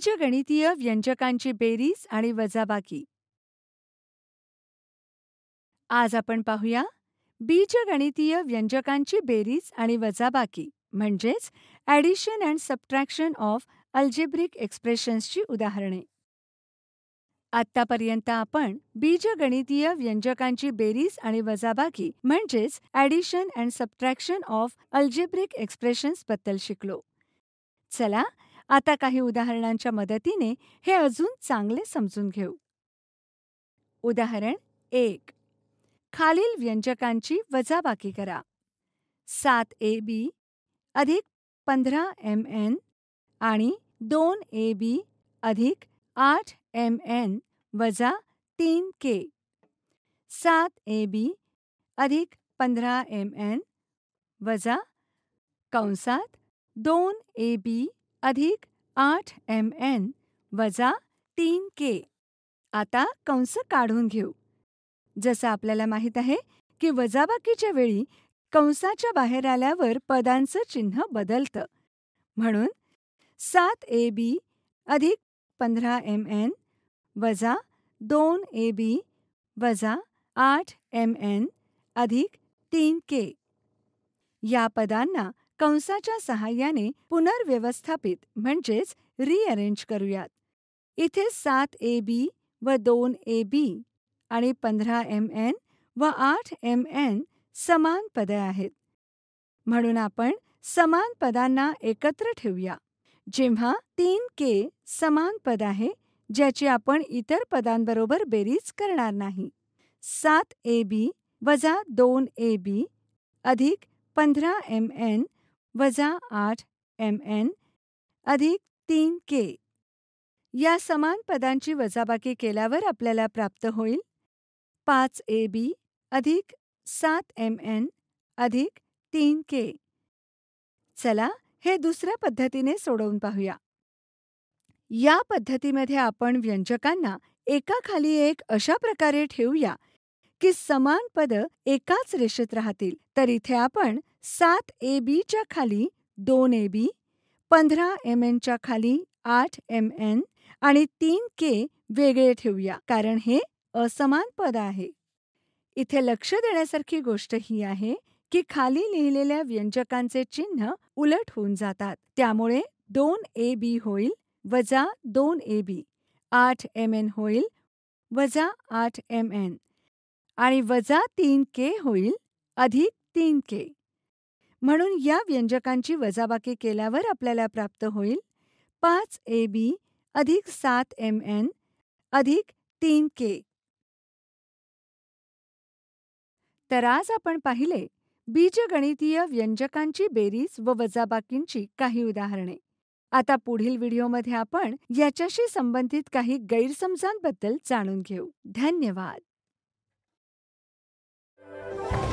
बाकीच्या गणितीय व्यंजकांची बेरीज आणि वजाबाकी आज आपण पाहूया बीजगणितीय व्यंजकांची बेरीज आणि वजाबाकी म्हणजेच addition and subtraction of algebraic एक्सप्रेशन्सची उदाहरणे आतापर्यंत आपण बीजगणितीय व्यंजकांची बेरीज आणि वजाबाकी म्हणजेच addition and subtraction of algebraic expressions बद्दल शिकलो चला आता काही उदाहरणांच्या मदतीने हे अजून चांगले समजून घेऊ उदाहरण एक खालील व्यंजकांची वजाबाकी करा सात ए बी अधिक पंधरा एम एन आणि दोन ए बी अधिक आठ एम एन वजा तीन के सात ए बी अधिक पंधरा एम एन वजा कंसात दोन ए बी अधिक आठ एम एन वजा तीन के आता कंस काढून घेऊ जसं आपल्याला माहीत आहे की वजाबाकीच्या वेळी कंसाच्या बाहेर आल्यावर पदांचं चिन्ह बदलतं म्हणून सात ए बी अधिक पंधरा एम एन वजा दोन ए बी वजा आठ एम एन अधिक तीन के या पदांना कंसाच्या सहाय्याने पुनर्व्यवस्थापित म्हणजेच रिअरेंज करूयात इथे सात ए बी व दोन ए बी आणि पंधरा एम एन व आठ एम एन समान पदे आहेत म्हणून आपण समान पदांना एकत्र ठेवूया जेव्हा तीन के समान पद आहे ज्याची आपण इतर पदांबरोबर बेरीज करणार नाही सात ए बी वजा दोन ए बी अधिक पंधरा एम एन वजा आठ एम एन अधिक तीन के या समान पदांची वजाबाकी केल्यावर आपल्याला प्राप्त होईल पाच ए बी अधिक सात एम एन अधिक तीन के चला हे दुसऱ्या पद्धतीने सोडवून पाहूया या पद्धतीमध्ये आपण व्यंजकांना एका खाली एक अशा प्रकारे ठेवूया की समान पद एकाच रेषेत राहतील तर इथे आपण सात ए बीच्या खाली दोन ए बी पंधरा एम एनच्या खाली आठ एम एन आणि तीन के वेगळे ठेवूया कारण हे असमान पद आहे इथे लक्ष देण्यासारखी गोष्ट ही आहे की खाली लिहिलेल्या व्यंजकांचे चिन्ह उलट होऊन जातात त्यामुळे दोन ए बी होईल वजा दोन ए बी आठ एम एन होईल वजा आठ एम एन आणि वजा तीन के होईल अधिक तीन के म्हणून या व्यंजकांची वजाबाकी केल्यावर आपल्याला प्राप्त होईल पाच ए बी अधिक सात एम एन अधिक तीन के तर आज आपण पाहिले बीजगणितीय व्यंजकांची बेरीज व वजाबाकींची काही उदाहरणे आता पुढील व्हिडिओमध्ये आपण याच्याशी संबंधित काही गैरसमजांबद्दल जाणून घेऊ धन्यवाद you